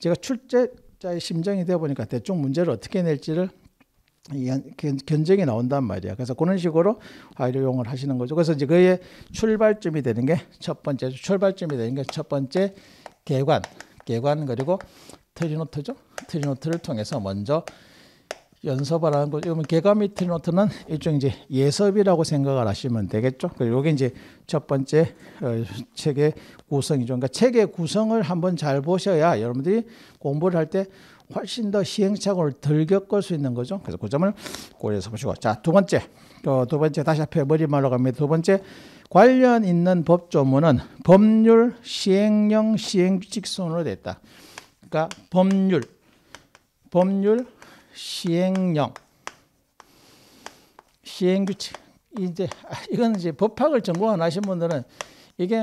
제가 출제자의 심정이 되어 보니까 대충 문제를 어떻게 낼지를 견적이 나온단 말이야. 그래서 그런 식으로 활용을 하시는 거죠. 그래서 이제 그의 출발점이 되는 게 첫 번째 출발점이 되는 게 첫 번째 개관, 개관 그리고 트리노트죠. 트리노트를 통해서 먼저 연서바라는 거, 이거면 개가미트 노트는 일종 이제 예섭이라고 생각을 하시면 되겠죠. 그리고 이게 이제 첫 번째 어, 책의 구성이죠. 그러니까 책의 구성을 한번 잘 보셔야 여러분들이 공부를 할 때 훨씬 더 시행착오를 덜 겪을 수 있는 거죠. 그래서 그 점을 고려해서 보시고. 자, 두 번째. 어, 두 번째 다시 앞에 머리말로 갑니다. 두 번째. 관련 있는 법조문은 법률, 시행령, 시행규칙 순으로 됐다. 그러니까 법률, 법률, 시행령, 시행규칙. 이제 아, 이건 이제 법학을 전공한 하신 분들은 이게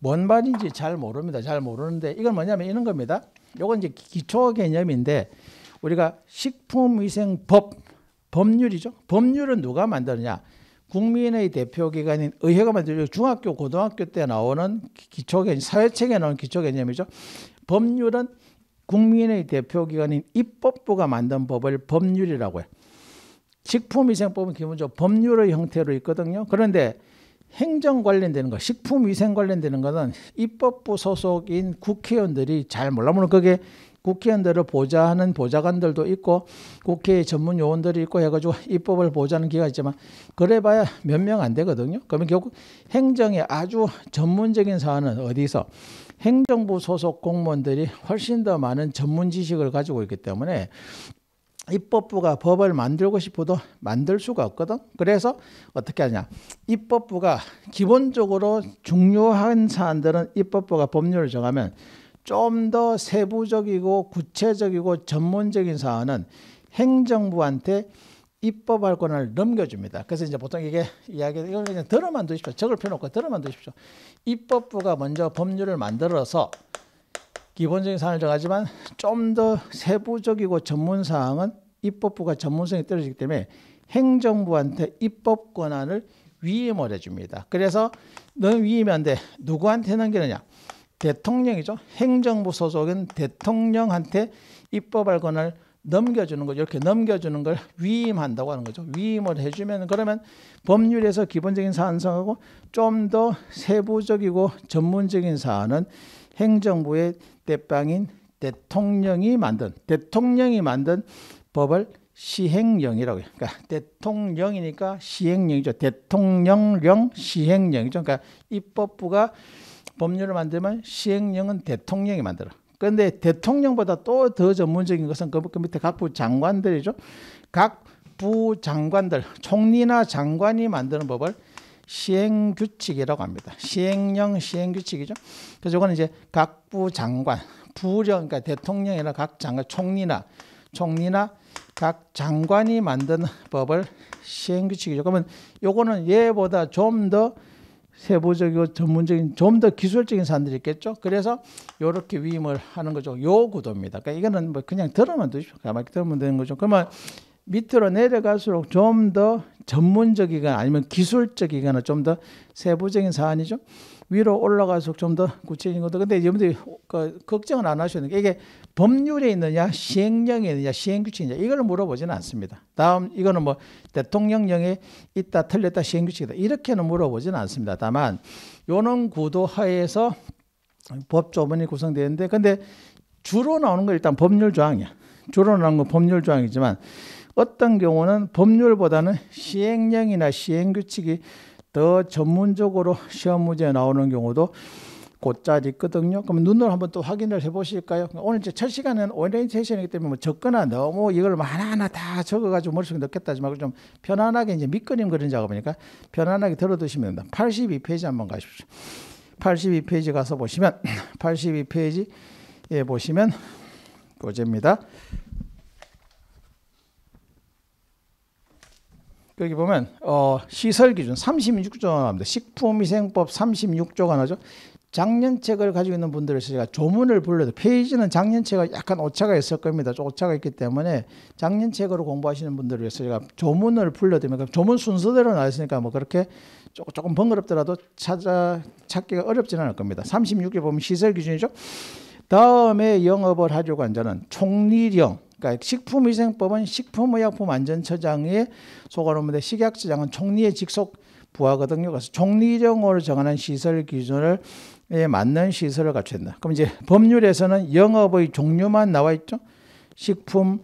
뭔 말인지 잘 모릅니다. 잘 모르는데 이건 뭐냐면 이런 겁니다. 요건 이제 기초 개념인데 우리가 식품위생법 법률이죠. 법률은 누가 만드느냐? 국민의 대표기관인 의회가 만들죠. 중학교, 고등학교 때 나오는 기초 개념, 사회책에 나오 기초 개념이죠. 법률은 국민의 대표기관인 입법부가 만든 법을 법률이라고 해요. 식품위생법은 기본적으로 법률의 형태로 있거든요. 그런데 행정 관련되는 거, 식품위생 관련되는 거는 입법부 소속인 국회의원들이 잘 몰라. 물론 그게 국회의원들을 보좌하는 보좌관들도 있고 국회의 전문 요원들이 있고 해가지고 입법을 보좌하는 기가 있지만 그래봐야 몇 명 안 되거든요. 그러면 결국 행정의 아주 전문적인 사안은 어디서 행정부 소속 공무원들이 훨씬 더 많은 전문 지식을 가지고 있기 때문에 입법부가 법을 만들고 싶어도 만들 수가 없거든. 그래서 어떻게 하냐. 입법부가 기본적으로 중요한 사안들은 입법부가 법률을 정하면 좀더 세부적이고 구체적이고 전문적인 사안은 행정부한테 입법할 권한을 넘겨줍니다. 그래서 이제 보통 이게 이야기, 이걸 그냥 들어만 두십시오. 적을 필요 고 들어만 두십시오. 입법부가 먼저 법률을 만들어서 기본적인 사안을 정하지만 좀 더 세부적이고 전문 사항은 입법부가 전문성이 떨어지기 때문에 행정부한테 입법 권한을 위임을 해줍니다. 그래서 너 위임이 안 돼. 누구한테 넘기느냐? 대통령이죠. 행정부 소속인 대통령한테 입법할 권을 넘겨주는 거죠 이렇게 넘겨주는 걸 위임한다고 하는 거죠. 위임을 해주면 그러면 법률에서 기본적인 사안성하고 좀 더 세부적이고 전문적인 사안은 행정부의 대빵인 대통령이 만든 대통령이 만든 법을 시행령이라고 해요. 그러니까 대통령이니까 시행령이죠. 대통령령 시행령이죠. 그러니까 입법부가 법률을 만들면 시행령은 대통령이 만들어. 그런데 대통령보다 또 더 전문적인 것은 그, 그 밑에 각부 장관들이죠. 각 부장관들, 총리나 장관이 만드는 법을 시행규칙이라고 합니다. 시행령, 시행규칙이죠. 그래서 이거는 이제 각 부장관, 부령, 그러니까 대통령이나 각 장관, 총리나 총리나 각 장관이 만든 법을 시행규칙이죠. 그러면 요거는 얘보다 좀더 세부적이고 전문적인 좀 더 기술적인 사람들이 있겠죠. 그래서 이렇게 위임을 하는 거죠. 요 구도입니다. 그러니까 이거는 뭐 그냥 들으면 되죠. 가만히 들으면 되는 거죠. 그러면 밑으로 내려갈수록 좀 더 전문적이거나 아니면 기술적이거나 좀 더 세부적인 사안이죠. 위로 올라갈수록 좀더 구체적인 것도 근데 여러분들이 그 걱정을 안 하셔야 되는 게 이게 법률에 있느냐 시행령에 있느냐 시행규칙이냐 이걸 물어보지는 않습니다. 다음 이거는 뭐 대통령령에 있다 틀렸다 시행규칙이다 이렇게는 물어보지는 않습니다. 다만 요런 구도 하에서 법조문이 구성되는데 근데 주로 나오는 거 일단 법률 조항이야. 주로 나오는 건 법률 조항이지만 어떤 경우는 법률보다는 시행령이나 시행규칙이 더 전문적으로 시험 문제에 나오는 경우도 곧잘 있거든요. 그럼 눈으로 한번 또 확인을 해보실까요? 오늘 이제 첫 시간은 오리엔테이션이기 때문에 뭐 적거나 너무 이걸 뭐 하나하나 다 적어가지고 머릿속에 넣겠다지만 좀 편안하게 이제 밑그림 그린 작업이니까 편안하게 들어두시면 됩니다. 82페이지 한번 가십시오. 82페이지 가서 보시면 8 2페이지예 보시면 교재입니다. 여기 보면 어, 시설 기준 36조가 나옵니다. 식품위생법 36조가 나죠. 작년책을 가지고 있는 분들을 제가 조문을 불러도 페이지는 작년책과 약간 오차가 있을 겁니다. 오차가 있기 때문에 작년책으로 공부하시는 분들을 위해서 제가 조문을 불러드리면 조문 순서대로 나와있으니까뭐 그렇게 조금 번거롭더라도 찾아 찾기가 어렵지는 않을 겁니다. 36개 보면 시설 기준이죠. 다음에 영업을 하려고 한 자는 총리령, 그러니까 식품위생법은 식품의약품안전처장의 소관하는데 식약처장은 총리의 직속 부하거든요. 그래서 총리령으로 정하는 시설 기준을 에 예, 맞는 시설을 갖춘다. 그럼 이제 법률에서는 영업의 종류만 나와 있죠. 식품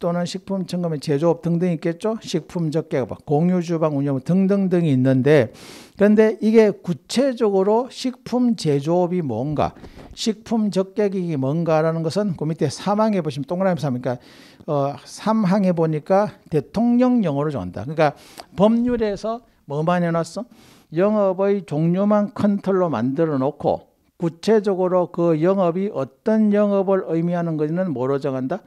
또는 식품 첨가물 제조업 등등 있겠죠. 식품 적개발, 공유 주방 운영 등등등이 있는데 그런데 이게 구체적으로 식품 제조업이 뭔가 식품 적객이 뭔가라는 것은 그 밑에 3항에 보시면 동그라미 3, 그러니까 어, 3항에 보니까 대통령 영어로 정한다. 그러니까 법률에서 뭐만 해놨어? 영업의 종류만 컨트롤로 만들어 놓고 구체적으로 그 영업이 어떤 영업을 의미하는 것는 뭐로 정한다?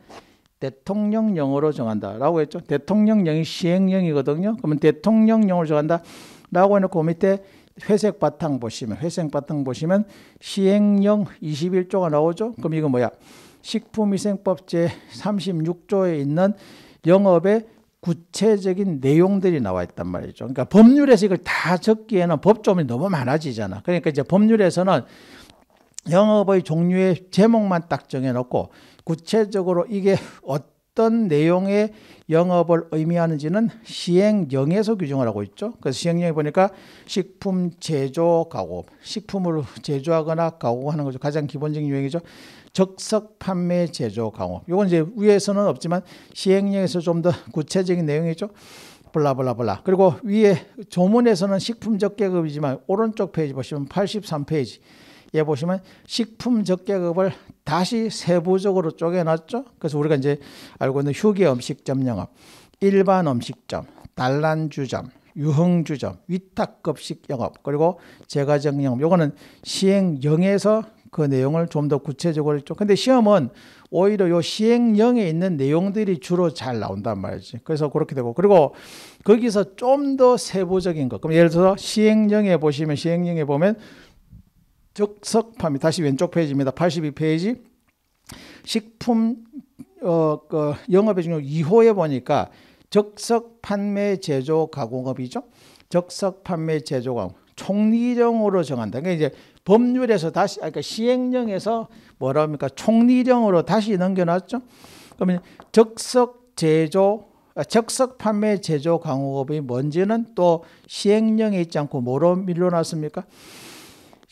대통령령으로 정한다라고 했죠. 대통령령이 시행령이거든요. 그러면 대통령령으로 정한다라고 해놓고 그 밑에 회색 바탕 보시면 회색 바탕 보시면 시행령 21조가 나오죠. 그럼 이거 뭐야? 식품위생법 제 36조에 있는 영업의 구체적인 내용들이 나와 있단 말이죠. 그러니까 법률에서 이걸 다 적기에는 법조문이 너무 많아지잖아. 그러니까 이제 법률에서는 영업의 종류의 제목만 딱 정해놓고 구체적으로 이게 어떤 어떤 내용의 영업을 의미하는지는 시행령에서 규정을 하고 있죠. 그래서 시행령에 보니까 식품 제조 가공, 식품을 제조하거나 가공하는 거죠. 가장 기본적인 유형이죠. 적석 판매 제조 가공. 요건 이제 위에서는 없지만 시행령에서 좀 더 구체적인 내용이죠. 블라블라블라. 그리고 위에 조문에서는 식품 적계급이지만 오른쪽 페이지 보시면 83페이지. 예 보시면 식품 적계급을 다시 세부적으로 쪼개놨죠. 그래서 우리가 이제 알고 있는 휴게 음식점 영업, 일반 음식점, 단란주점, 유흥주점, 위탁급식 영업, 그리고 제과점 영업. 요거는 시행령에서 그 내용을 좀 더 구체적으로 좀. 근데 시험은 오히려 요 시행령에 있는 내용들이 주로 잘 나온단 말이지. 그래서 그렇게 되고. 그리고 거기서 좀 더 세부적인 것. 그럼 예를 들어서 시행령에 보시면 시행령에 보면 적석 판이 다시 왼쪽 페이지입니다. 82페이지 식품 어, 그 영업의 중요 2호에 보니까 적석 판매 제조 가공업이죠. 적석 판매 제조 가공 총리령으로 정한다. 그러 니까 이제 법률에서 다시 아, 그러니까 시행령에서 뭐라 합니까? 총리령으로 다시 넘겨놨죠. 그러면 적석 제조 아, 적석 판매 제조 강호업이 뭔지는 또 시행령에 있지 않고 뭐로 밀려났습니까?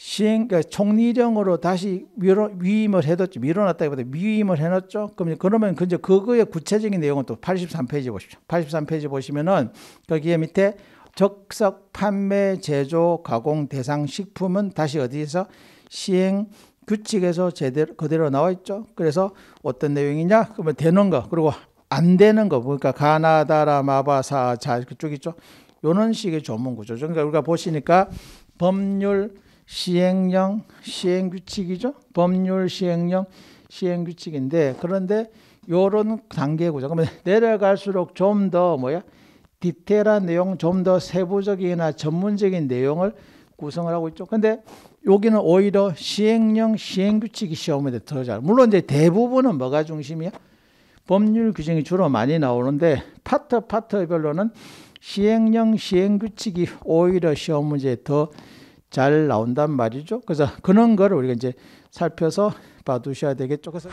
시행, 그러니까 총리령으로 다시 위로, 위임을 해뒀죠. 밀어놨다기보다 위임을 해놨죠. 그럼 그러면 근데 그거의 구체적인 내용은 또 83페이지 보십시오. 83페이지 보시면은 거기에 밑에 적석 판매 제조 가공 대상 식품은 다시 어디에서 시행 규칙에서 제대로 그대로 나와 있죠. 그래서 어떤 내용이냐? 그러면 되는 거 그리고 안 되는 거 그러니까 가나다라 마바사 자 그쪽 있죠. 요런 식의 조문 구조죠. 그러니까 우리가 보시니까 법률 시행령, 시행규칙이죠. 법률, 시행령, 시행규칙인데 그런데 요런 단계 구조. 그러면 내려갈수록 좀 더 뭐야? 디테일한 내용, 좀 더 세부적이나 전문적인 내용을 구성을 하고 있죠. 근데 여기는 오히려 시행령, 시행규칙이 시험에 들어가 물론 이제 대부분은 뭐가 중심이야? 법률 규정이 주로 많이 나오는데 파트 파트별로는 시행령, 시행규칙이 오히려 시험 문제에 더잘 나온단 말이죠. 그래서 그런 걸 우리가 이제 살펴서 봐두셔야 되겠죠. 그래서